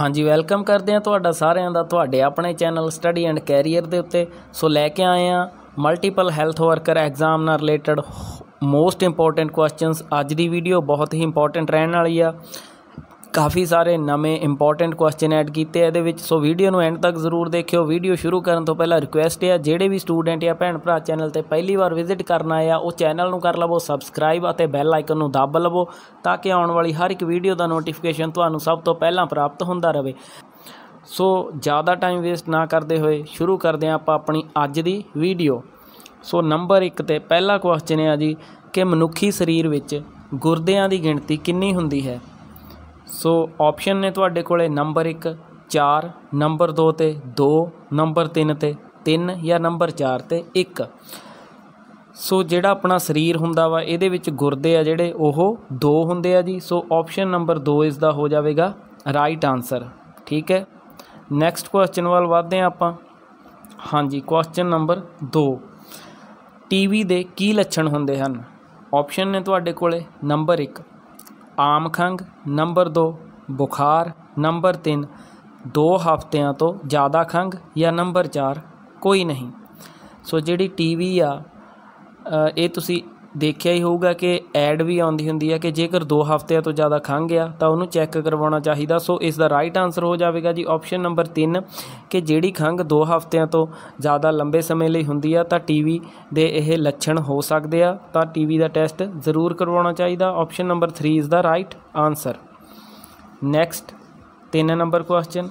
ਹਾਂਜੀ ਵੈਲਕਮ ਕਰਦੇ ਆ ਤੁਹਾਡਾ ਸਾਰਿਆਂ ਦਾ ਤੁਹਾਡੇ ਆਪਣੇ ਚੈਨਲ ਸਟੱਡੀ ਐਂਡ ਕੈਰੀਅਰ ਦੇ ਉੱਤੇ ਸੋ ਲੈ ਕੇ ਆਏ ਆ ਮਲਟੀਪਲ ਹੈਲਥ ਵਰਕਰ ਐਗਜ਼ਾਮ ਨਾਲ ਰਿਲੇਟਡ ਮੋਸਟ ਇੰਪੋਰਟੈਂਟ ਕੁਐਸਚਨਸ ਅੱਜ ਦੀ ਵੀਡੀਓ ਬਹੁਤ ਹੀ ਇੰਪੋਰਟੈਂਟ ਰਹਿਣ ਵਾਲੀ ਆ ਕਾਫੀ ਸਾਰੇ ਨਵੇਂ ਇੰਪੋਰਟੈਂਟ ਕੁਐਸਚਨ ਐਡ ਕੀਤੇ ਆ ਇਹਦੇ ਵਿੱਚ ਸੋ ਵੀਡੀਓ ਨੂੰ ਐਂਡ ਤੱਕ ਜ਼ਰੂਰ ਦੇਖਿਓ ਵੀਡੀਓ ਸ਼ੁਰੂ ਕਰਨ ਤੋਂ ਪਹਿਲਾਂ ਰਿਕੁਐਸਟ ਹੈ ਜਿਹੜੇ ਵੀ ਸਟੂਡੈਂਟ ਜਾਂ ਭੈਣ ਭਰਾ ਚੈਨਲ ਤੇ ਪਹਿਲੀ ਵਾਰ ਵਿਜ਼ਿਟ ਕਰਨ ਆਏ ਆ ਉਹ ਚੈਨਲ ਨੂੰ ਕਰ ਲਵੋ ਸਬਸਕ੍ਰਾਈਬ ਅਤੇ ਬੈਲ ਆਈਕਨ ਨੂੰ ਦਬਾ ਲਵੋ ਤਾਂ ਕਿ ਆਉਣ ਵਾਲੀ ਹਰ ਇੱਕ ਵੀਡੀਓ ਦਾ ਨੋਟੀਫਿਕੇਸ਼ਨ ਤੁਹਾਨੂੰ ਸਭ ਤੋਂ ਪਹਿਲਾਂ ਪ੍ਰਾਪਤ ਹੁੰਦਾ ਰਹੇ ਸੋ ਜ਼ਿਆਦਾ ਟਾਈਮ ਵੇਸਟ ਨਾ ਕਰਦੇ ਹੋਏ ਸ਼ੁਰੂ ਕਰਦੇ ਆ ਆਪਾਂ ਆਪਣੀ ਅੱਜ ਦੀ ਵੀਡੀਓ ਸੋ ਨੰਬਰ 1 ਤੇ ਪਹਿਲਾ ਕੁਐਸਚਨ ਹੈ ਜੀ ਕਿ ਮਨੁੱਖੀ ਸਰੀਰ ਵਿੱਚ ਗੁਰਦਿਆਂ ਦੀ ਗਿਣਤੀ ਕਿੰਨੀ ਹੁੰਦੀ ਹੈ ਸੋ ਆਪਸ਼ਨ ਨੇ ਤੁਹਾਡੇ ਕੋਲੇ ਨੰਬਰ 1 4 ਨੰਬਰ 2 ਤੇ 2 ਨੰਬਰ 3 ਤੇ 3 ਜਾਂ ਨੰਬਰ 4 ਤੇ 1 ਸੋ ਜਿਹੜਾ ਆਪਣਾ ਸਰੀਰ ਹੁੰਦਾ ਵਾ ਇਹਦੇ ਵਿੱਚ ਗੁਰਦੇ ਆ ਜਿਹੜੇ ਉਹ 2 ਹੁੰਦੇ ਆ ਜੀ ਸੋ ਆਪਸ਼ਨ ਨੰਬਰ 2 ਇਸ ਦਾ ਹੋ ਜਾਵੇਗਾ ਰਾਈਟ ਆਨਸਰ ਠੀਕ ਹੈ ਨੈਕਸਟ ਕੁਐਸਚਨ ਵੱਲ ਵਧਦੇ ਆ ਆਪਾਂ ਹਾਂਜੀ ਕੁਐਸਚਨ ਨੰਬਰ 2 ਟੀਵੀ ਦੇ ਕੀ ਲੱਛਣ ਹੁੰਦੇ ਹਨ ਆਪਸ਼ਨ ਨੇ ਤੁਹਾਡੇ ਕੋਲੇ ਨੰਬਰ 1 ਆਮ ਖੰਗ ਨੰਬਰ 2 ਬੁਖਾਰ ਨੰਬਰ 3 ਦੋ ਹਫ਼ਤਿਆਂ ਤੋਂ ਜ਼ਿਆਦਾ ਖੰਗ ਜਾਂ ਨੰਬਰ 4 ਕੋਈ ਨਹੀਂ ਸੋ ਜਿਹੜੀ ਟੀਵੀ ਆ ਇਹ ਤੁਸੀਂ ਦੇਖਿਆ ਹੀ ਹੋਊਗਾ ਕਿ ਐਡ ਵੀ ਆਉਂਦੀ ਹੁੰਦੀ ਹੈ ਕਿ ਜੇਕਰ 2 ਹਫ਼ਤਿਆਂ ਤੋਂ ਜ਼ਿਆਦਾ ਖੰਘ ਗਿਆ ਤਾਂ ਉਹਨੂੰ ਚੈੱਕ ਕਰਵਾਉਣਾ ਚਾਹੀਦਾ ਸੋ ਇਸ ਦਾ ਰਾਈਟ ਆਨਸਰ ਹੋ ਜਾਵੇਗਾ ਜੀ ਆਪਸ਼ਨ ਨੰਬਰ 3 ਕਿ ਜਿਹੜੀ ਖੰਘ 2 ਹਫ਼ਤਿਆਂ ਤੋਂ ਜ਼ਿਆਦਾ ਲੰਬੇ ਸਮੇਂ ਲਈ ਹੁੰਦੀ ਆ ਤਾਂ ਟੀਵੀ ਦੇ ਇਹ ਲੱਛਣ ਹੋ ਸਕਦੇ ਆ ਤਾਂ ਟੀਵੀ ਦਾ ਟੈਸਟ ਜ਼ਰੂਰ ਕਰਵਾਉਣਾ ਚਾਹੀਦਾ ਆਪਸ਼ਨ ਨੰਬਰ 3 ਇਸ ਦਾ right answer next 3 number question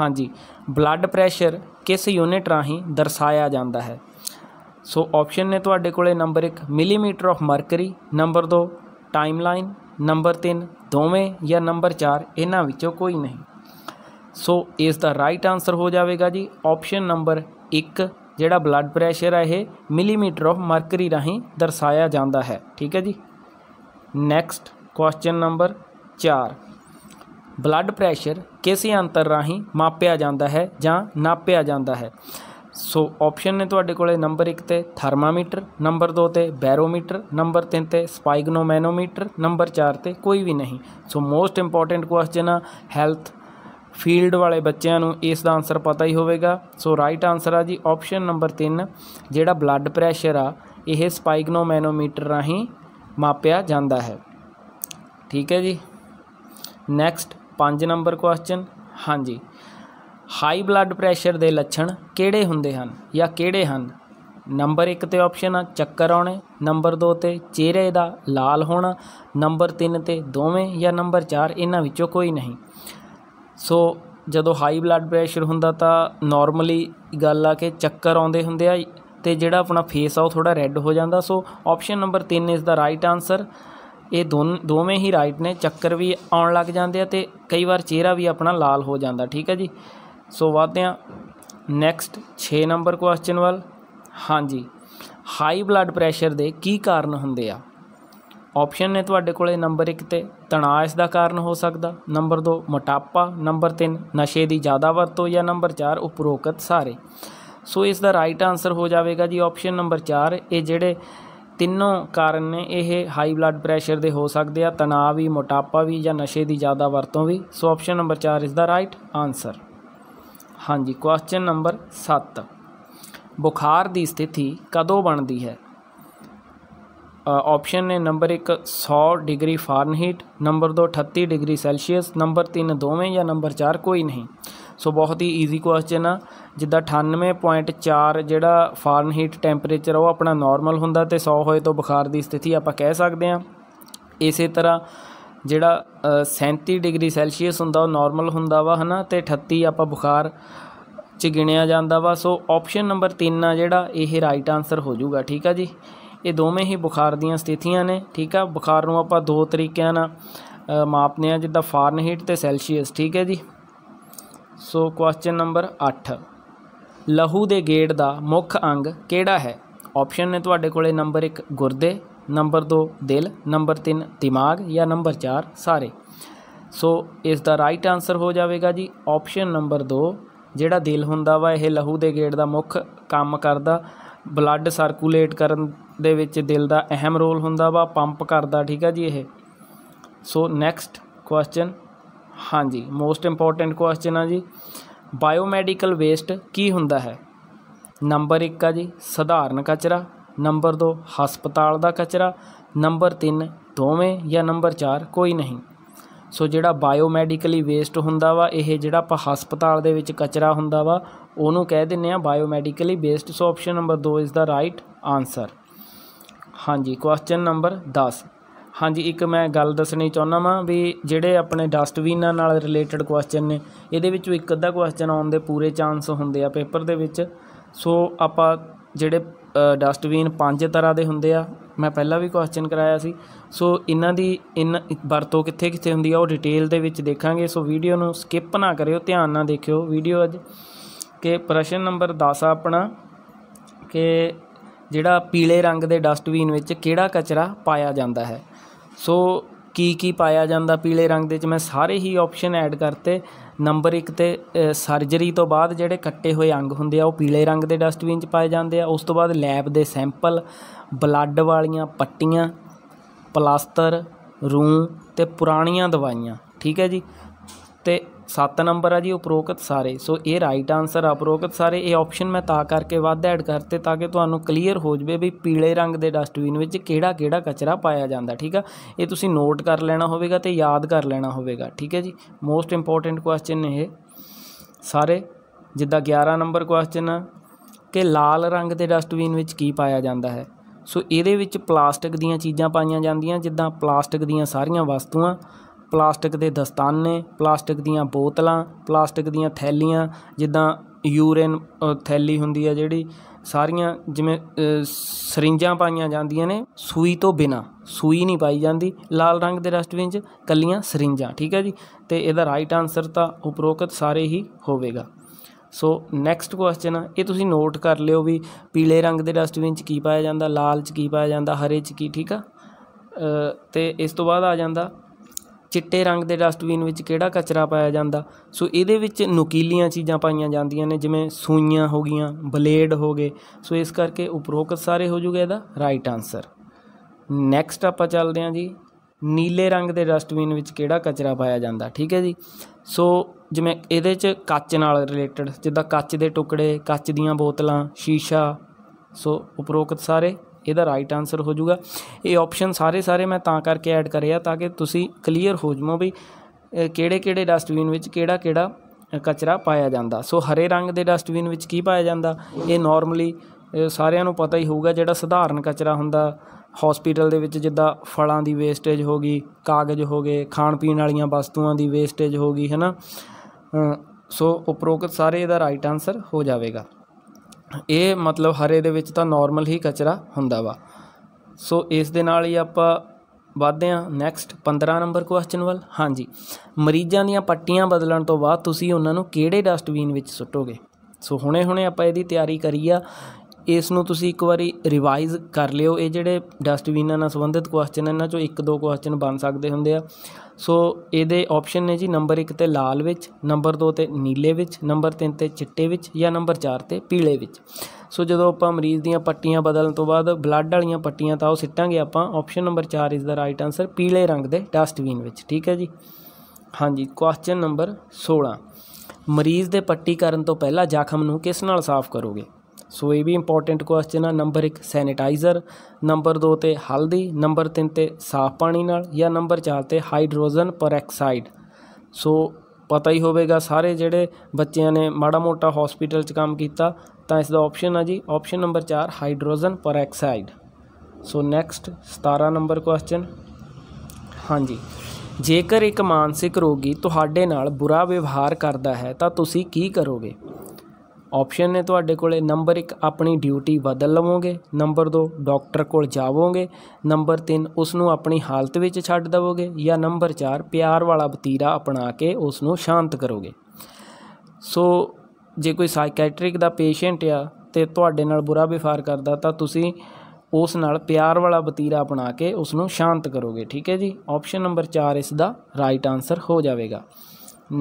ਹਾਂਜੀ ਬਲੱਡ ਪ੍ਰੈਸ਼ਰ ਕਿਸ ਯੂਨਿਟ ਰਾਹੀਂ ਦਰਸਾਇਆ ਜਾਂਦਾ ਹੈ ਸੋ ਆਪਸ਼ਨ ਨੇ ਤੁਹਾਡੇ ਕੋਲੇ number 1 millimetre of mercury number 2 timeline number 3 ਦੋਵੇਂ ਜਾਂ ਨੰਬਰ 4 ਇਹਨਾਂ ਵਿੱਚੋਂ ਕੋਈ ਨਹੀਂ ਸੋ ਇਸ ਦਾ ਰਾਈਟ ਆਨਸਰ ਹੋ ਜਾਵੇਗਾ ਜੀ ਆਪਸ਼ਨ ਨੰਬਰ 1 ਜਿਹੜਾ ਬਲੱਡ ਪ੍ਰੈਸ਼ਰ ਹੈ ਇਹ ਮਿਲੀਮੀਟਰ ਆਫ ਮਰਕਰੀ ਰਾਹੀਂ ਦਰਸਾਇਆ ਜਾਂਦਾ ਹੈ ਠੀਕ ਹੈ ਜੀ next question number 4 blood pressure ਕਿਸੇ ਅੰਤਰ ਰਾਹੀਂ ਮਾਪਿਆ ਜਾਂਦਾ ਹੈ ਜਾਂ ਨਾਪਿਆ ਜਾਂਦਾ ਹੈ ਸੋ ਆਪਸ਼ਨ ਨੇ ਤੁਹਾਡੇ ਕੋਲੇ ਨੰਬਰ 1 ਤੇ ਥਰਮਾਮੀਟਰ ਨੰਬਰ 2 ਤੇ ਬੈਰੋਮੀਟਰ ਨੰਬਰ 3 ਤੇ ਸਪਾਈਗਨੋਮੈਨੋਮੀਟਰ ਨੰਬਰ 4 ਤੇ ਕੋਈ ਵੀ ਨਹੀਂ ਸੋ ਮੋਸਟ ਇੰਪੋਰਟੈਂਟ ਕੁਐਸਚਨ ਆ ਹੈਲਥ ਫੀਲਡ ਵਾਲੇ ਬੱਚਿਆਂ ਨੂੰ ਇਸ ਦਾ ਆਨਸਰ ਪਤਾ ਹੀ ਹੋਵੇਗਾ ਸੋ ਰਾਈਟ ਆਨਸਰ ਆ ਜੀ ਆਪਸ਼ਨ ਨੰਬਰ 3 ਜਿਹੜਾ ਬਲੱਡ ਪ੍ਰੈਸ਼ਰ ਆ ਇਹ ਸਪਾਈਗਨੋਮੈਨੋਮੀਟਰ ਰਾਹੀਂ ਮਾਪਿਆ ਜਾਂਦਾ ਹੈ ਠੀਕ ਹੈ ਜੀ ਨੈਕਸਟ 5 ਨੰਬਰ ਕੁਐਸਚਨ ਹਾਂਜੀ ਹਾਈ ਬਲੱਡ ਪ੍ਰੈਸ਼ਰ ਦੇ ਲੱਛਣ ਕਿਹੜੇ ਹੁੰਦੇ ਹਨ ਜਾਂ ਕਿਹੜੇ ਹਨ ਨੰਬਰ 1 ਤੇ ਆਪਸ਼ਨ ਆ ਚੱਕਰ ਆਉਣੇ ਨੰਬਰ 2 ਤੇ ਚਿਹਰੇ ਦਾ ਲਾਲ ਹੋਣਾ ਨੰਬਰ 3 ਤੇ ਦੋਵੇਂ ਜਾਂ ਨੰਬਰ 4 ਇਹਨਾਂ ਵਿੱਚੋਂ ਕੋਈ ਨਹੀਂ ਸੋ ਜਦੋਂ ਹਾਈ ਬਲੱਡ ਪ੍ਰੈਸ਼ਰ ਹੁੰਦਾ ਤਾਂ ਨਾਰਮਲੀ ਗੱਲ ਆ ਕਿ ਚੱਕਰ ਆਉਂਦੇ ਹੁੰਦੇ ਆ ਤੇ ਜਿਹੜਾ ਆਪਣਾ ਫੇਸ ਆ ਉਹ ਥੋੜਾ ਰੈੱਡ ਹੋ ਜਾਂਦਾ ਸੋ ਆਪਸ਼ਨ ਨੰਬਰ 3 ਇਸ ਦਾ ਰਾਈਟ ਆਨਸਰ ਇਹ ਦੋਵੇਂ ਹੀ ਰਾਈਟ ਨੇ ਚੱਕਰ ਵੀ ਆਉਣ ਲੱਗ ਜਾਂਦੇ ਆ ਤੇ ਕਈ ਵਾਰ ਚਿਹਰਾ ਵੀ ਆਪਣਾ ਲਾਲ ਹੋ ਜਾਂਦਾ ਠੀਕ ਹੈ ਜੀ ਸੋ ਵਧਦੇ ਆ ਨੈਕਸਟ 6 ਨੰਬਰ ਕੁਐਸਚਨ ਵੱਲ ਹਾਂਜੀ ਹਾਈ ਬਲੱਡ ਪ੍ਰੈਸ਼ਰ ਦੇ ਕੀ ਕਾਰਨ ਹੁੰਦੇ ਆ ਆਪਸ਼ਨ ਨੇ ਤੁਹਾਡੇ ਕੋਲੇ ਨੰਬਰ 1 ਤੇ ਤਣਾਅ ਇਸ ਦਾ ਕਾਰਨ ਹੋ ਸਕਦਾ ਨੰਬਰ 2 ਮੋਟਾਪਾ ਨੰਬਰ 3 ਨਸ਼ੇ ਦੀ ਜ਼ਿਆਦਾ ਵਰਤੋਂ ਜਾਂ ਨੰਬਰ 4 ਉਪਰੋਕਤ ਸਾਰੇ ਸੋ ਇਸ ਦਾ ਰਾਈਟ ਆਨਸਰ ਹੋ ਜਾਵੇਗਾ ਜੀ ਆਪਸ਼ਨ ਨੰਬਰ 4 ਇਹ ਜਿਹੜੇ ਤਿੰਨੋਂ ਕਾਰਨ ਨੇ ਇਹ ਹਾਈ ਬਲੱਡ ਪ੍ਰੈਸ਼ਰ ਦੇ ਹੋ ਸਕਦੇ ਆ ਤਣਾਅ ਵੀ ਮੋਟਾਪਾ ਵੀ ਜਾਂ ਨਸ਼ੇ ਦੀ ਜ਼ਿਆਦਾ ਵਰਤੋਂ ਵੀ ਸੋ ਆਪਸ਼ਨ ਨੰਬਰ 4 ਇਸ ਦਾ ਰਾਈਟ ਆਨਸਰ ਹਾਂਜੀ ਕੁਐਸਚਨ ਨੰਬਰ 7 ਬੁਖਾਰ ਦੀ ਸਥਿਤੀ ਕਦੋਂ ਬਣਦੀ ਹੈ ਆਪਸ਼ਨ ਨੇ number 1 100 degree Fahrenheit number 2 38 degree Celsius number 3 ਦੋਵੇਂ ਜਾਂ ਨੰਬਰ 4 ਕੋਈ ਨਹੀਂ ਸੋ ਬਹੁਤ ਹੀ ਈਜ਼ੀ ਕੁਐਸਚਨ ਆ ਜਿੱਦਾਂ 98.4 ਜਿਹੜਾ ਫਾਰਨਹੀਟ ਟੈਂਪਰੇਚਰ ਉਹ ਆਪਣਾ ਨਾਰਮਲ ਹੁੰਦਾ ਤੇ 100 ਹੋਏ ਤੋਂ ਬੁਖਾਰ ਦੀ ਸਥਿਤੀ ਆਪਾਂ ਕਹਿ ਸਕਦੇ ਆ ਇਸੇ ਤਰ੍ਹਾਂ ਜਿਹੜਾ 37 ਡਿਗਰੀ ਸੈਲਸੀਅਸ ਹੁੰਦਾ ਉਹ ਨਾਰਮਲ ਹੁੰਦਾ ਵਾ ਹਨਾ ਤੇ 38 ਆਪਾਂ ਬੁਖਾਰ ਚ ਗਿਣਿਆ ਜਾਂਦਾ ਵਾ ਸੋ ਆਪਸ਼ਨ ਨੰਬਰ 3 ਆ ਜਿਹੜਾ ਇਹ ਰਾਈਟ ਆਨਸਰ ਹੋ ਜਾਊਗਾ ਠੀਕ ਆ ਜੀ ਇਹ ਦੋਵੇਂ ਹੀ ਬੁਖਾਰ ਦੀਆਂ ਸਥਿਤੀਆਂ ਨੇ ਠੀਕ ਆ ਬੁਖਾਰ ਨੂੰ ਆਪਾਂ ਦੋ ਤਰੀਕਿਆਂ ਨਾਲ ਮਾਪਨੇ ਆ ਜਿੱਦਾਂ ਫਾਰਨਹੀਟ ਤੇ ਸੈਲਸੀਅਸ ਠੀਕ ਹੈ ਜੀ ਸੋ ਕੁਐਸਚਨ ਨੰਬਰ 8 ਲਹੂ ਦੇ ਗੇੜ ਦਾ ਮੁੱਖ ਅੰਗ ਕਿਹੜਾ ਹੈ ਆਪਸ਼ਨ ਨੇ ਤੁਹਾਡੇ ਕੋਲੇ ਨੰਬਰ 1 ਗੁਰਦੇ ਨੰਬਰ 2 ਦਿਲ ਨੰਬਰ 3 ਦਿਮਾਗ ਜਾਂ ਨੰਬਰ 4 ਸਾਰੇ ਸੋ ਇਸ ਦਾ ਰਾਈਟ ਆਨਸਰ ਹੋ ਜਾਵੇਗਾ ਜੀ ਆਪਸ਼ਨ ਨੰਬਰ 2 ਜਿਹੜਾ ਦਿਲ ਹੁੰਦਾ ਵਾ ਇਹ ਲਹੂ ਦੇ ਗੇੜ ਦਾ ਮੁੱਖ ਕੰਮ ਕਰਦਾ ਬਲੱਡ ਸਰਕੂਲੇਟ ਕਰਨ ਦੇ ਵਿੱਚ ਦਿਲ ਦਾ ਅਹਿਮ ਰੋਲ ਹੁੰਦਾ ਵਾ ਪੰਪ ਕਰਦਾ ਠੀਕ ਆ ਜੀ ਇਹ ਸੋ ਨੈਕਸਟ ਕੁਐਸਚਨ ਹਾਂਜੀ ਮੋਸਟ ਇੰਪੋਰਟੈਂਟ ਕੁਐਸਚਨ ਆ ਜੀ ਬਾਇਓਮੈਡੀਕਲ ਵੇਸਟ ਕੀ ਹੁੰਦਾ ਹੈ ਨੰਬਰ 1 ਆ ਜੀ ਸਧਾਰਨ ਕਚਰਾ ਨੰਬਰ 2 ਹਸਪਤਾਲ ਦਾ ਕਚਰਾ ਨੰਬਰ 3 ਦੋਵੇਂ ਜਾਂ ਨੰਬਰ 4 ਕੋਈ ਨਹੀਂ ਸੋ ਜਿਹੜਾ ਬਾਇਓਮੈਡੀਕਲੀ ਵੇਸਟ ਹੁੰਦਾ ਵਾ ਇਹ ਜਿਹੜਾ ਆਪਾਂ ਹਸਪਤਾਲ ਦੇ ਵਿੱਚ ਕਚਰਾ ਹੁੰਦਾ ਵਾ ਉਹਨੂੰ ਕਹਿ ਦਿੰਨੇ ਆ biomedical waste so option number 2 is the right answer ਹਾਂਜੀ ਕੁਐਸਚਨ ਨੰਬਰ 10 ਹਾਂਜੀ ਇੱਕ ਮੈਂ ਗੱਲ ਦੱਸਣੀ ਚਾਹੁੰਦਾ ਵਾਂ ਵੀ ਜਿਹੜੇ ਆਪਣੇ ਡਸਟਬਿਨਾਂ ਨਾਲ ਰਿਲੇਟਡ ਕੁਐਸਚਨ ਨੇ ਇਹਦੇ ਵਿੱਚੋਂ ਇੱਕ ਅੱਧਾ ਕੁਐਸਚਨ ਆਉਣ ਦੇ ਪੂਰੇ ਚਾਂਸ ਹੁੰਦੇ ਆ ਪੇਪਰ ਦੇ ਵਿੱਚ ਸੋ ਆਪਾਂ ਜਿਹੜੇ ਡਸਟਬਿਨ ਪੰਜ ਤਰ੍ਹਾਂ ਦੇ ਹੁੰਦੇ ਆ ਮੈਂ ਪਹਿਲਾਂ ਵੀ ਕੁਐਸਚਨ ਕਰਾਇਆ ਸੀ ਸੋ ਇਹਨਾਂ ਦੀ ਇਨ ਵਰਤੋਂ ਕਿੱਥੇ ਕਿੱਥੇ ਹੁੰਦੀ ਆ ਉਹ ਡਿਟੇਲ ਦੇ ਵਿੱਚ ਦੇਖਾਂਗੇ ਸੋ ਵੀਡੀਓ ਨੂੰ ਸਕਿਪ ਨਾ ਕਰਿਓ ਧਿਆਨ ਨਾਲ ਦੇਖਿਓ ਵੀਡੀਓ ਅੱਜ ਕਿ ਪ੍ਰਸ਼ਨ ਨੰਬਰ 10 ਆ ਆਪਣਾ ਕਿ ਜਿਹੜਾ ਪੀਲੇ ਰੰਗ ਦੇ ਡਸਟਬਿਨ ਵਿੱਚ ਕਿਹੜਾ ਕਚਰਾ ਪਾਇਆ ਜਾਂਦਾ ਹੈ ਸੋ ਕੀ ਕੀ ਪਾਇਆ ਜਾਂਦਾ ਪੀਲੇ ਰੰਗ ਦੇ ਵਿੱਚ ਮੈਂ ਸਾਰੇ ਹੀ ਆਪਸ਼ਨ ਐਡ ਕਰਤੇ ਨੰਬਰ 1 ਤੇ ਸਰਜਰੀ ਤੋਂ ਬਾਅਦ ਜਿਹੜੇ ਕੱਟੇ ਹੋਏ ਅੰਗ ਹੁੰਦੇ ਆ ਉਹ ਪੀਲੇ ਰੰਗ ਦੇ ਡਸਟਬਿਨ 'ਚ ਪਾਏ ਜਾਂਦੇ ਆ ਉਸ ਤੋਂ ਬਾਅਦ ਲੈਬ ਦੇ ਸੈਂਪਲ ਬਲੱਡ ਵਾਲੀਆਂ ਪੱਟੀਆਂ ਪਲਾਸਟਰ ਰੂਹ ਤੇ ਪੁਰਾਣੀਆਂ ਦਵਾਈਆਂ ਠੀਕ ਹੈ ਜੀ 7 ਨੰਬਰ ਆ ਜੀ ਉਪਰੋਕਤ ਸਾਰੇ ਸੋ ਇਹ ਰਾਈਟ ਆਨਸਰ ਆ ਉਪਰੋਕਤ ਸਾਰੇ ਇਹ ਆਪਸ਼ਨ ਮੈਂ ਤਾਂ ਕਰਕੇ ਵੱਧ ਐਡ ਕਰਤੇ ਤਾਂ ਕਿ ਤੁਹਾਨੂੰ ਕਲੀਅਰ ਹੋ ਜਵੇ ਵੀ ਪੀਲੇ ਰੰਗ ਦੇ ਡਸਟਬਿਨ ਵਿੱਚ ਕਿਹੜਾ ਕਿਹੜਾ ਕਚਰਾ ਪਾਇਆ ਜਾਂਦਾ ਠੀਕ ਆ ਇਹ ਤੁਸੀਂ ਨੋਟ ਕਰ ਲੈਣਾ ਹੋਵੇਗਾ ਤੇ ਯਾਦ ਕਰ ਲੈਣਾ ਹੋਵੇਗਾ ਠੀਕ ਹੈ ਜੀ ਮੋਸਟ ਇੰਪੋਰਟੈਂਟ ਕੁਐਸਚਨ ਇਹ ਸਾਰੇ ਜਿੱਦਾਂ 11 ਨੰਬਰ ਕੁਐਸਚਨ ਆ ਕਿ ਲਾਲ ਰੰਗ ਦੇ ਡਸਟਬਿਨ ਵਿੱਚ ਕੀ ਪਾਇਆ ਜਾਂਦਾ ਹੈ ਸੋ ਇਹਦੇ ਵਿੱਚ ਪਲਾਸਟਿਕ ਦੀਆਂ ਚੀਜ਼ਾਂ ਪਾਈਆਂ ਜਾਂਦੀਆਂ ਜਿੱਦਾਂ ਪਲਾਸਟਿਕ ਦੀਆਂ ਸਾਰੀਆਂ ਵਸਤੂਆਂ ਪਲਾਸਟਿਕ ਦੇ ਦਸਤਾਨੇ ਪਲਾਸਟਿਕ ਦੀਆਂ ਬੋਤਲਾਂ ਪਲਾਸਟਿਕ ਦੀਆਂ ਥੈਲੀਆਂ ਜਿੱਦਾਂ ਯੂਰਿਨ ਥੈਲੀ ਹੁੰਦੀ ਹੈ ਜਿਹੜੀ ਸਾਰੀਆਂ ਜਿਵੇਂ ਸਰਿੰਜਾਂ ਪਾਈਆਂ ਜਾਂਦੀਆਂ ਨੇ ਸੂਈ ਤੋਂ ਬਿਨਾ ਸੂਈ ਨਹੀਂ ਪਾਈ ਜਾਂਦੀ ਲਾਲ ਰੰਗ ਦੇ ਡਸਟਬਿਨ 'ਚ ਕੱਲੀਆਂ ਸਰਿੰਜਾਂ ਠੀਕ ਹੈ ਜੀ ਤੇ ਇਹਦਾ ਰਾਈਟ ਆਨਸਰ ਤਾਂ ਉਪਰੋਕਤ ਸਾਰੇ ਹੀ ਹੋਵੇਗਾ ਸੋ ਨੈਕਸਟ ਕੁਐਸਚਨ ਇਹ ਤੁਸੀਂ ਨੋਟ ਕਰ ਲਿਓ ਵੀ ਪੀਲੇ ਰੰਗ ਦੇ ਡਸਟਬਿਨ 'ਚ ਕੀ ਪਾਇਆ ਜਾਂਦਾ ਲਾਲ 'ਚ ਕੀ ਪਾਇਆ ਜਾਂਦਾ ਹਰੇ 'ਚ ਕੀ ਠੀਕ ਆ ਤੇ ਇਸ ਤੋਂ ਬਾਅਦ ਆ ਜਾਂਦਾ ਚਿੱਟੇ ਰੰਗ ਦੇ ਡਸਟਬਿਨ ਵਿੱਚ ਕਿਹੜਾ ਕਚਰਾ ਪਾਇਆ ਜਾਂਦਾ ਸੋ ਇਹਦੇ ਵਿੱਚ ਨੁਕੀਲੀਆਂ ਚੀਜ਼ਾਂ ਪਾਈਆਂ ਜਾਂਦੀਆਂ ਨੇ ਜਿਵੇਂ ਸੂਈਆਂ ਹੋ ਗਈਆਂ ਬਲੇਡ ਹੋ ਗਏ ਸੋ ਇਸ ਕਰਕੇ ਉਪਰੋਕਤ ਸਾਰੇ ਹੋ ਜੂਗਾ ਇਹਦਾ ਰਾਈਟ ਆਨਸਰ ਨੈਕਸਟ ਆਪਾਂ ਚੱਲਦੇ ਹਾਂ ਜੀ ਨੀਲੇ ਰੰਗ ਦੇ ਡਸਟਬਿਨ ਵਿੱਚ ਕਿਹੜਾ ਕਚਰਾ ਪਾਇਆ ਜਾਂਦਾ ਠੀਕ ਹੈ ਜੀ ਸੋ ਜਿਵੇਂ ਇਹਦੇ 'ਚ ਕੱਚ ਨਾਲ ਰਿਲੇਟਡ ਜਿੱਦਾਂ ਕੱਚ ਦੇ ਟੁਕੜੇ ਕੱਚ ਦੀਆਂ ਬੋਤਲਾਂ ਸ਼ੀਸ਼ਾ ਸੋ ਉਪਰੋਕਤ ਸਾਰੇ ਇਹਦਾ ਰਾਈਟ ਆਨਸਰ ਹੋ ਜਾਊਗਾ ਇਹ ਆਪਸ਼ਨ ਸਾਰੇ ਸਾਰੇ ਮੈਂ ਤਾਂ ਕਰਕੇ ਐਡ ਕਰਿਆ ਤਾਂ ਕਿ ਤੁਸੀਂ ਕਲੀਅਰ ਹੋ ਜਮੋ ਵੀ ਕਿਹੜੇ ਕਿਹੜੇ ਡਸਟਬਿਨ ਵਿੱਚ ਕਿਹੜਾ ਕਿਹੜਾ ਕਚਰਾ ਪਾਇਆ ਜਾਂਦਾ ਸੋ ਹਰੇ ਰੰਗ ਦੇ ਡਸਟਬਿਨ ਵਿੱਚ ਕੀ ਪਾਇਆ ਜਾਂਦਾ ਇਹ ਨਾਰਮਲੀ ਸਾਰਿਆਂ ਨੂੰ ਪਤਾ ਹੀ ਹੋਊਗਾ ਜਿਹੜਾ ਸਧਾਰਨ ਕਚਰਾ ਹੁੰਦਾ ਹਸਪੀਟਲ ਦੇ ਵਿੱਚ ਜਿੱਦਾਂ ਫਲਾਂ ਦੀ ਵੇਸਟੇਜ ਹੋ ਗਈ ਕਾਗਜ਼ ਹੋ ਗਏ ਖਾਣ ਪੀਣ ਵਾਲੀਆਂ ਵਸਤੂਆਂ ਦੀ ਵੇਸਟੇਜ ਹੋ ਗਈ ਹੈਨਾ ਸੋ ਉਪਰੋਕਤ ਸਾਰੇ ਇਹਦਾ ਰਾਈਟ ਆਨਸਰ ਹੋ ਜਾਵੇਗਾ ਇਹ ਮਤਲਬ ਹਰੇ ਦੇ ਵਿੱਚ ਤਾਂ ਨਾਰਮਲ ਹੀ ਕਚਰਾ ਹੁੰਦਾ ਵਾ ਸੋ ਇਸ ਦੇ ਨਾਲ ਹੀ ਆਪਾਂ ਵਧਦੇ ਹਾਂ ਨੈਕਸਟ 15 ਨੰਬਰ ਕੁਐਸਚਨ ਵੱਲ ਹਾਂਜੀ ਮਰੀਜ਼ਾਂ ਦੀਆਂ ਪੱਟੀਆਂ ਬਦਲਣ ਤੋਂ ਬਾਅਦ ਤੁਸੀਂ ਉਹਨਾਂ ਨੂੰ ਕਿਹੜੇ ਡਸਟਬਿਨ ਵਿੱਚ ਸੁੱਟੋਗੇ ਸੋ ਹੁਣੇ-ਹੁਣੇ ਆਪਾਂ ਇਹਦੀ ਤਿਆਰੀ ਕਰੀ ਆ ਇਸ ਨੂੰ ਤੁਸੀਂ ਇੱਕ ਵਾਰੀ ਰਿਵਾਈਜ਼ ਕਰ ਲਿਓ ਇਹ ਜਿਹੜੇ ਡਸਟਬਿਨਾਂ ਨਾਲ ਸੰਬੰਧਿਤ ਕੁਐਸਚਨ ਇਹਨਾਂ ਚੋਂ ਇੱਕ ਦੋ ਕੁਐਸਚਨ ਬਣ ਸਕਦੇ ਹੁੰਦੇ ਆ ਸੋ ਇਹਦੇ ਆਪਸ਼ਨ ਨੇ ਜੀ ਨੰਬਰ 1 ਤੇ ਲਾਲ ਵਿੱਚ ਨੰਬਰ 2 ਤੇ ਨੀਲੇ ਵਿੱਚ ਨੰਬਰ 3 ਤੇ ਚਿੱਟੇ ਵਿੱਚ ਜਾਂ ਨੰਬਰ 4 ਤੇ ਪੀਲੇ ਵਿੱਚ ਸੋ ਜਦੋਂ ਆਪਾਂ ਮਰੀਜ਼ ਦੀਆਂ ਪੱਟੀਆਂ ਬਦਲਣ ਤੋਂ ਬਾਅਦ ਬਲੱਡ ਵਾਲੀਆਂ ਪੱਟੀਆਂ ਤਾਂ ਉਹ ਸਿੱਟਾਂਗੇ ਆਪਾਂ option number 4 is the right answer ਪੀਲੇ ਰੰਗ ਦੇ ਡਸਟਬਿਨ ਵਿੱਚ ਠੀਕ ਹੈ ਜੀ ਹਾਂਜੀ ਕੁਐਸਚਨ ਨੰਬਰ 16 ਮਰੀਜ਼ ਦੇ ਪੱਟੀ ਕਰਨ ਤੋਂ ਪਹਿਲਾਂ ਜ਼ਖਮ ਨੂੰ ਕਿਸ ਨਾਲ ਸਾਫ਼ ਕਰੋਗੇ ਸੋ ਇਹ ਵੀ ਇੰਪੋਰਟੈਂਟ ਕੁਐਸਚਨ ਆ ਨੰਬਰ 1 ਸੈਨੀਟਾਈਜ਼ਰ ਨੰਬਰ 2 ਤੇ ਹਲਦੀ ਨੰਬਰ 3 ਤੇ ਸਾਫ਼ ਪਾਣੀ ਨਾਲ ਜਾਂ ਨੰਬਰ 4 ਤੇ ਹਾਈਡਰੋਜਨ ਪਰਆਕਸਾਈਡ ਸੋ ਪਤਾ ਹੀ ਹੋਵੇਗਾ ਸਾਰੇ ਜਿਹੜੇ ਬੱਚਿਆਂ ਨੇ ਮਾੜਾ ਮੋਟਾ ਹਸਪੀਟਲ 'ਚ ਕੰਮ ਕੀਤਾ ਤਾਂ ਇਸ ਦਾ ਆਪਸ਼ਨ ਆ ਜੀ option number 4 hydrogen peroxide so next 17 number question ਹਾਂਜੀ ਜੇਕਰ ਇੱਕ ਮਾਨਸਿਕ ਰੋਗੀ ਤੁਹਾਡੇ ਨਾਲ ਬੁਰਾ ਵਿਵਹਾਰ ਕਰਦਾ ਹੈ ਤਾਂ ਤੁਸੀਂ ਕੀ ਕਰੋਗੇ ਆਪਸ਼ਨ ਨੇ ਤੁਹਾਡੇ ਕੋਲੇ ਨੰਬਰ 1 ਆਪਣੀ ਡਿਊਟੀ ਬਦਲ ਲਵੋਗੇ ਨੰਬਰ 2 ਡਾਕਟਰ ਕੋਲ ਜਾਵੋਗੇ ਨੰਬਰ 3 ਉਸ ਨੂੰ ਆਪਣੀ ਹਾਲਤ ਵਿੱਚ ਛੱਡ ਦਵੋਗੇ ਜਾਂ ਨੰਬਰ 4 ਪਿਆਰ ਵਾਲਾ ਬਤੀਰਾ ਅਪਣਾ ਕੇ ਉਸ ਨੂੰ ਸ਼ਾਂਤ ਕਰੋਗੇ ਸੋ ਜੇ ਕੋਈ ਸਾਈਕੈਟ੍ਰਿਕ ਦਾ ਪੇਸ਼ੈਂਟ ਆ ਤੇ ਤੁਹਾਡੇ ਨਾਲ ਬੁਰਾ ਵਿਵਹਾਰ ਕਰਦਾ ਤਾਂ ਤੁਸੀਂ ਉਸ ਨਾਲ ਪਿਆਰ ਵਾਲਾ ਬਤੀਰਾ ਅਪਣਾ ਕੇ ਉਸ ਨੂੰ ਸ਼ਾਂਤ ਕਰੋਗੇ ਠੀਕ ਹੈ ਜੀ ਆਪਸ਼ਨ ਨੰਬਰ 4 ਇਸ ਦਾ ਰਾਈਟ ਆਨਸਰ ਹੋ ਜਾਵੇਗਾ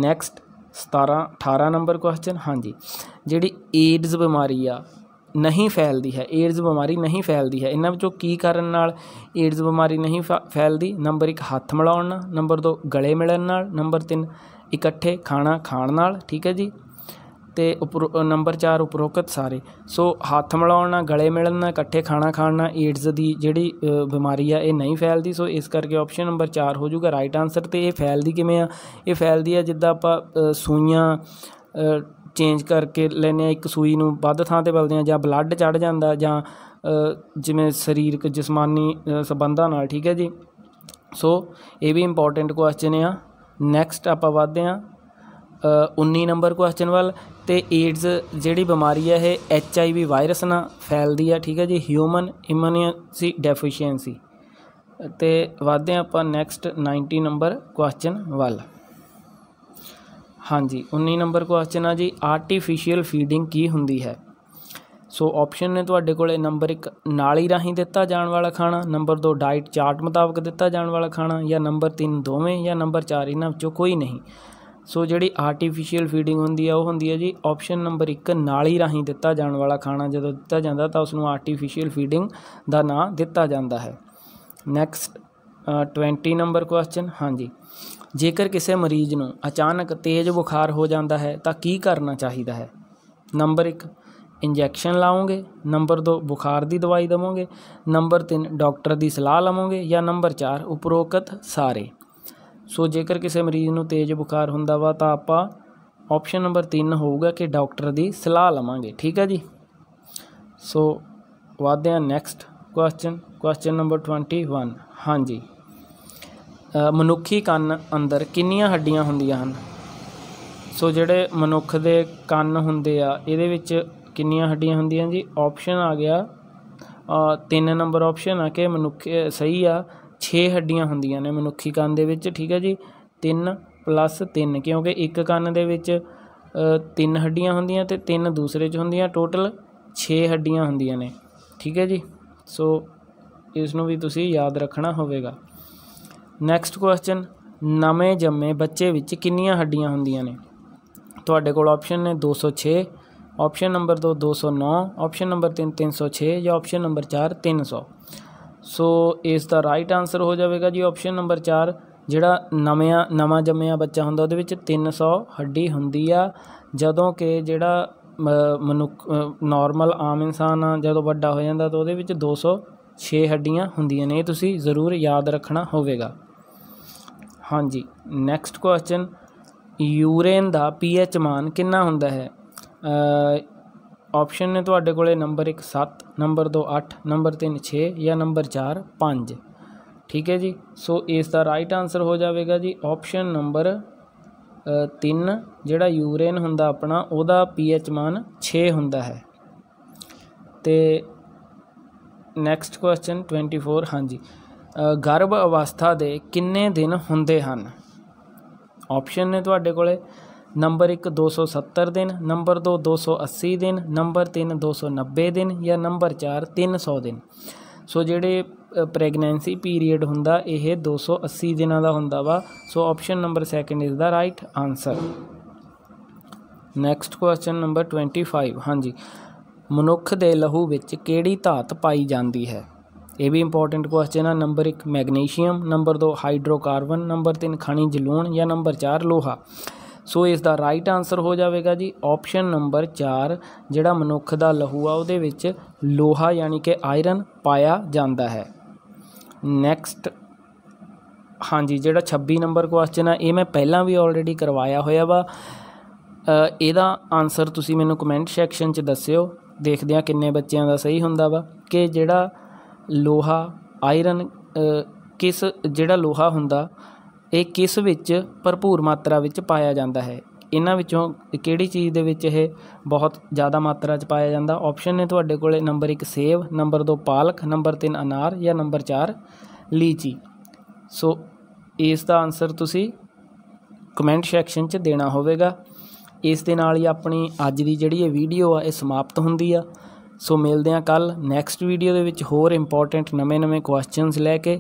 ਨੈਕਸਟ 17 18 ਨੰਬਰ ਕੁਐਸਚਨ ਹਾਂਜੀ ਜਿਹੜੀ ਏਡਜ਼ ਬਿਮਾਰੀ ਆ ਨਹੀਂ ਫੈਲਦੀ ਹੈ ਏਡਜ਼ ਬਿਮਾਰੀ ਨਹੀਂ ਫੈਲਦੀ ਹੈ ਇਹਨਾਂ ਵਿੱਚੋਂ ਕੀ ਕਾਰਨ ਨਾਲ ਏਡਜ਼ ਬਿਮਾਰੀ ਨਹੀਂ ਫੈਲਦੀ ਨੰਬਰ 1 ਹੱਥ ਮਿਲਾਉਣ ਨਾਲ ਨੰਬਰ 2 ਗਲੇ ਮਿਲਣ ਨਾਲ ਨੰਬਰ 3 ਇਕੱਠੇ ਖਾਣਾ ਖਾਣ ਨਾਲ ਠੀਕ ਹੈ ਜੀ ਤੇ ਉਪਰੋ ਨੰਬਰ 4 ਉਪਰੋਕਤ ਸਾਰੇ ਸੋ ਹੱਥ ਮਿਲਾਉਣਾ ਗਲੇ ਮਿਲਣਾ ਇਕੱਠੇ ਖਾਣਾ ਖਾਣਾ ਏਡਸ ਦੀ ਜਿਹੜੀ ਬਿਮਾਰੀ ਆ ਇਹ ਨਹੀਂ ਫੈਲਦੀ ਸੋ ਇਸ ਕਰਕੇ ਆਪਸ਼ਨ ਨੰਬਰ 4 ਹੋ ਜਾਊਗਾ ਰਾਈਟ ਆਨਸਰ ਤੇ ਇਹ ਫੈਲਦੀ ਕਿਵੇਂ ਆ ਇਹ ਫੈਲਦੀ ਆ ਜਿੱਦਾਂ ਆਪਾਂ ਸੂਈਆਂ ਚੇਂਜ ਕਰਕੇ ਲੈਨੇ ਆ ਇੱਕ ਸੂਈ ਨੂੰ ਵੱਧ ਥਾਂ ਤੇ ਬਲਦੇ ਆ ਜਾਂ ਬਲੱਡ ਚੜ ਜਾਂਦਾ ਜਾਂ ਜਿਵੇਂ ਸਰੀਰਕ ਜਿਸਮਾਨੀ ਸਬੰਧਾਂ ਨਾਲ ਠੀਕ ਹੈ ਜੀ ਸੋ ਇਹ ਵੀ ਇੰਪੋਰਟੈਂਟ ਕੁਐਸਚਨ ਆ ਨੈਕਸਟ ਆਪਾਂ ਵਧਦੇ ਆ 19 ਨੰਬਰ ਕੁਐਸਚਨ ਵੱਲ ਤੇ ਏਡਸ ਜਿਹੜੀ ਬਿਮਾਰੀ ਹੈ ਇਹ ਐਚ ਆਈ ਵੀ ਵਾਇਰਸ ਨਾਲ ਫੈਲਦੀ ਹੈ ਠੀਕ ਹੈ ਜੀ ਹਿਊਮਨ ਇਮਿਊਨਿਟੀ ਡੈਫੀਸ਼ੀਐਂਸੀ ਤੇ ਵਾਧਦੇ ਆਪਾਂ ਨੈਕਸਟ 19 ਨੰਬਰ ਕੁਐਸਚਨ ਵੱਲ ਹਾਂਜੀ 19 ਨੰਬਰ ਕੁਐਸਚਨ ਆ ਜੀ ਆਰਟੀਫੀਸ਼ੀਅਲ ਫੀਡਿੰਗ ਕੀ ਹੁੰਦੀ ਹੈ ਸੋ ਆਪਸ਼ਨ ਨੇ ਤੁਹਾਡੇ ਕੋਲੇ ਨੰਬਰ 1 ਨਾਲੀ ਰਾਹੀਂ ਦਿੱਤਾ ਜਾਣ ਵਾਲਾ ਖਾਣਾ ਨੰਬਰ 2 ਡਾਈਟ ਚਾਰਟ ਮੁਤਾਬਕ ਦਿੱਤਾ ਜਾਣ ਵਾਲਾ ਖਾਣਾ ਜਾਂ ਨੰਬਰ 3 ਦੋਵੇਂ ਜਾਂ ਨੰਬਰ 4 ਇਹਨਾਂ ਵਿੱਚੋਂ ਕੋਈ ਨਹੀਂ ਸੋ ਜਿਹੜੀ ਆਰਟੀਫੀਸ਼ੀਅਲ ਫੀਡਿੰਗ ਹੁੰਦੀ ਆ ਉਹ ਹੁੰਦੀ ਹੈ ਜੀ ਆਪਸ਼ਨ ਨੰਬਰ 1 ਨਾਲੀ ਰਾਹੀਂ ਦਿੱਤਾ ਜਾਣ ਵਾਲਾ ਖਾਣਾ ਜਦੋਂ ਦਿੱਤਾ ਜਾਂਦਾ ਤਾਂ ਉਸ ਨੂੰ ਆਰਟੀਫੀਸ਼ੀਅਲ ਫੀਡਿੰਗ ਦਾ ਨਾਮ ਦਿੱਤਾ ਜਾਂਦਾ ਹੈ ਨੈਕਸਟ 20 ਨੰਬਰ ਕੁਐਸਚਨ ਹਾਂਜੀ ਜੇਕਰ ਕਿਸੇ ਮਰੀਜ਼ ਨੂੰ ਅਚਾਨਕ ਤੇਜ਼ ਬੁਖਾਰ ਹੋ ਜਾਂਦਾ ਹੈ ਤਾਂ ਕੀ ਕਰਨਾ ਚਾਹੀਦਾ ਹੈ ਨੰਬਰ 1 ਇੰਜੈਕਸ਼ਨ ਲਾਉਂਗੇ ਨੰਬਰ 2 ਬੁਖਾਰ ਦੀ ਦਵਾਈ ਦਵਾਂਗੇ ਨੰਬਰ 3 ਡਾਕਟਰ ਦੀ ਸਲਾਹ ਲਵੋਗੇ ਜਾਂ ਨੰਬਰ 4 ਉਪਰੋਕਤ ਸਾਰੇ ਸੋ ਜੇਕਰ ਕਿਸੇ ਮਰੀਜ਼ ਨੂੰ ਤੇਜ਼ ਬੁਖਾਰ ਹੁੰਦਾ ਵਾ ਤਾਂ ਆਪਾਂ ਆਪਸ਼ਨ ਨੰਬਰ 3 ਹੋਊਗਾ ਕਿ ਡਾਕਟਰ ਦੀ ਸਲਾਹ ਲਵਾਂਗੇ ਠੀਕ ਹੈ ਜੀ ਸੋ ਵਾਦਦੇ ਆ ਨੈਕਸਟ ਕੁਐਸਚਨ ਕੁਐਸਚਨ ਨੰਬਰ 21 ਹਾਂਜੀ ਮਨੁੱਖੀ ਕੰਨ ਅੰਦਰ ਕਿੰਨੀਆਂ ਹੱਡੀਆਂ ਹੁੰਦੀਆਂ ਹਨ ਸੋ ਜਿਹੜੇ ਮਨੁੱਖ ਦੇ ਕੰਨ ਹੁੰਦੇ ਆ ਇਹਦੇ ਵਿੱਚ ਕਿੰਨੀਆਂ ਹੱਡੀਆਂ ਹੁੰਦੀਆਂ ਜੀ ਆਪਸ਼ਨ ਆ ਗਿਆ ਆ ਤਿੰਨ ਨੰਬਰ ਆਪਸ਼ਨ ਆ ਕਿ ਮਨੁੱਖ ਸਹੀ ਆ 6 ਹੱਡੀਆਂ ਹੁੰਦੀਆਂ ਨੇ ਮਨੁੱਖੀ ਕੰਨ ਦੇ ਵਿੱਚ ਠੀਕ ਹੈ ਜੀ 3 ਪਲੱਸ 3 ਕਿਉਂਕਿ ਇੱਕ ਕੰਨ ਦੇ ਵਿੱਚ ਤਿੰਨ ਹੱਡੀਆਂ ਹੁੰਦੀਆਂ ਤੇ ਤਿੰਨ ਦੂਸਰੇ 'ਚ ਹੁੰਦੀਆਂ ਟੋਟਲ 6 ਹੱਡੀਆਂ ਹੁੰਦੀਆਂ ਨੇ ਠੀਕ ਹੈ ਜੀ ਸੋ ਇਸ ਨੂੰ ਵੀ ਤੁਸੀਂ ਯਾਦ ਰੱਖਣਾ ਹੋਵੇਗਾ ਨੈਕਸਟ ਕੁਐਸਚਨ ਨਵੇਂ ਜੰਮੇ ਬੱਚੇ ਵਿੱਚ ਕਿੰਨੀਆਂ ਹੱਡੀਆਂ ਹੁੰਦੀਆਂ ਨੇ ਤੁਹਾਡੇ ਕੋਲ ਆਪਸ਼ਨ ਨੇ 206 ਆਪਸ਼ਨ ਨੰਬਰ 2 209 ਆਪਸ਼ਨ ਨੰਬਰ 3 306 ਜਾਂ ਆਪਸ਼ਨ ਨੰਬਰ 4 300 ਸੋ ਇਸ ਦਾ ਰਾਈਟ ਆਨਸਰ ਹੋ ਜਾਵੇਗਾ ਜੀ ਆਪਸ਼ਨ ਨੰਬਰ 4 ਜਿਹੜਾ ਨਵਿਆਂ ਨਵਾਂ ਜੰਮਿਆ ਬੱਚਾ ਹੁੰਦਾ ਉਹਦੇ ਵਿੱਚ 300 ਹੱਡੀ ਹੁੰਦੀ ਆ ਜਦੋਂ ਕਿ ਜਿਹੜਾ ਮਨੁੱਖ ਨਾਰਮਲ ਆਮ ਇਨਸਾਨ ਆ ਜਦੋਂ ਵੱਡਾ ਹੋ ਜਾਂਦਾ ਤਾਂ ਉਹਦੇ ਵਿੱਚ 206 ਹੱਡੀਆਂ ਹੁੰਦੀਆਂ ਨੇ ਇਹ ਤੁਸੀਂ ਜ਼ਰੂਰ ਯਾਦ ਰੱਖਣਾ ਹੋਵੇਗਾ ਹਾਂਜੀ ਨੈਕਸਟ ਕੁਐਸਚਨ ਯੂਰੇਨ ਦਾ ਪੀਐਚ ਮਾਨ ਕਿੰਨਾ ਹੁੰਦਾ ਹੈ ਆਪਸ਼ਨ ਨੇ ਤੁਹਾਡੇ ਕੋਲੇ ਨੰਬਰ 1 7 ਨੰਬਰ 2 8 ਨੰਬਰ 3 6 ਜਾਂ ਨੰਬਰ 4 5 ਠੀਕ ਹੈ ਜੀ ਸੋ ਇਸ ਦਾ ਰਾਈਟ ਆਨਸਰ ਹੋ ਜਾਵੇਗਾ ਜੀ ਆਪਸ਼ਨ ਨੰਬਰ 3 ਜਿਹੜਾ ਯੂਰੇਨ ਹੁੰਦਾ ਆਪਣਾ ਉਹਦਾ ਪੀਐਚ ਮਾਨ 6 ਹੁੰਦਾ ਹੈ ਤੇ ਨੈਕਸਟ ਕੁਐਸਚਨ 24 ਹਾਂਜੀ ਗਰਭ ਅਵਸਥਾ ਦੇ ਕਿੰਨੇ ਦਿਨ ਹੁੰਦੇ ਹਨ ਆਪਸ਼ਨ ਨੇ ਤੁਹਾਡੇ ਕੋਲੇ ਨੰਬਰ 1 270 ਦਿਨ ਨੰਬਰ 2 280 ਦਿਨ ਨੰਬਰ 3 290 ਦਿਨ ਜਾਂ ਨੰਬਰ 4 300 ਦਿਨ ਸੋ ਜਿਹੜੇ ਪ੍ਰੈਗਨੈਂਸੀ ਪੀਰੀਅਡ ਹੁੰਦਾ ਇਹ 280 ਦਿਨਾਂ ਦਾ ਹੁੰਦਾ ਵਾ so option number second is the right answer next question number 25 ਹਾਂਜੀ ਮਨੁੱਖ ਦੇ ਲਹੂ ਵਿੱਚ ਕਿਹੜੀ ਧਾਤ ਪਾਈ ਜਾਂਦੀ ਹੈ ਇਹ ਵੀ ਇੰਪੋਰਟੈਂਟ ਕੁਐਸਚਨ ਆ number 1 magnesium number 2 hydrocarbon number 3 ਖਣਿਜ ਲੂਣ ਜਾਂ ਨੰਬਰ 4 ਲੋਹਾ ਸੋ ਇਸ ਦਾ ਰਾਈਟ ਆਨਸਰ ਹੋ ਜਾਵੇਗਾ ਜੀ ਆਪਸ਼ਨ ਨੰਬਰ 4 ਜਿਹੜਾ ਮਨੁੱਖ ਦਾ ਲਹੂ ਆ ਉਹਦੇ ਵਿੱਚ ਲੋਹਾ ਯਾਨੀ ਕਿ ਆਇਰਨ ਪਾਇਆ ਜਾਂਦਾ ਹੈ ਨੈਕਸਟ ਹਾਂਜੀ ਜਿਹੜਾ 26 ਨੰਬਰ ਕੁਐਸਚਨ ਆ ਇਹ ਮੈਂ ਪਹਿਲਾਂ ਵੀ ਆਲਰੇਡੀ ਕਰਵਾਇਆ ਹੋਇਆ ਵਾ ਇਹਦਾ ਆਨਸਰ ਤੁਸੀਂ ਮੈਨੂੰ ਕਮੈਂਟ ਸੈਕਸ਼ਨ 'ਚ ਦੱਸਿਓ ਦੇਖਦੇ ਆ ਕਿੰਨੇ ਬੱਚਿਆਂ ਦਾ ਸਹੀ ਹੁੰਦਾ ਵਾ ਕਿ ਜਿਹੜਾ ਲੋਹਾ ਆਇਰਨ ਕਿਸ ਜਿਹੜਾ ਲੋਹਾ ਹੁੰਦਾ ਇਹ ਕਿਸ ਵਿੱਚ ਭਰਪੂਰ ਮਾਤਰਾ ਵਿੱਚ ਪਾਇਆ ਜਾਂਦਾ ਹੈ ਇਹਨਾਂ ਵਿੱਚੋਂ ਕਿਹੜੀ ਚੀਜ਼ ਦੇ ਵਿੱਚ ਇਹ ਬਹੁਤ ਜ਼ਿਆਦਾ ਮਾਤਰਾ 'ਚ ਪਾਇਆ ਜਾਂਦਾ ਆਪਸ਼ਨ ਨੇ ਤੁਹਾਡੇ ਕੋਲੇ ਨੰਬਰ 1 ਸੇਵ ਨੰਬਰ 2 ਪਾਲਕ ਨੰਬਰ 3 ਅਨਾਰ ਜਾਂ ਨੰਬਰ 4 ਲੀਚੀ ਸੋ ਇਸ ਦਾ ਆਨਸਰ ਤੁਸੀਂ ਕਮੈਂਟ ਸੈਕਸ਼ਨ 'ਚ ਦੇਣਾ ਹੋਵੇਗਾ ਇਸ ਦੇ ਨਾਲ ਹੀ ਆਪਣੀ ਅੱਜ ਦੀ ਜਿਹੜੀ ਇਹ ਵੀਡੀਓ ਆ ਇਹ ਸਮਾਪਤ ਹੁੰਦੀ ਆ ਸੋ ਮਿਲਦੇ ਆ ਕੱਲ ਨੈਕਸਟ ਵੀਡੀਓ ਦੇ ਵਿੱਚ ਹੋਰ ਇੰਪੋਰਟੈਂਟ ਨਵੇਂ-ਨਵੇਂ ਕੁਐਸਚਨਸ ਲੈ ਕੇ